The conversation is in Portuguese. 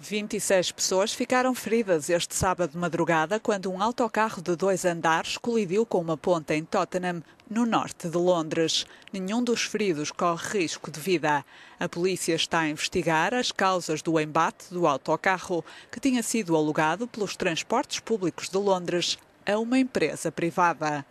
26 pessoas ficaram feridas este sábado de madrugada quando um autocarro de dois andares colidiu com uma ponte em Tottenham, no norte de Londres. Nenhum dos feridos corre risco de vida. A polícia está a investigar as causas do embate do autocarro, que tinha sido alugado pelos transportes públicos de Londres a uma empresa privada.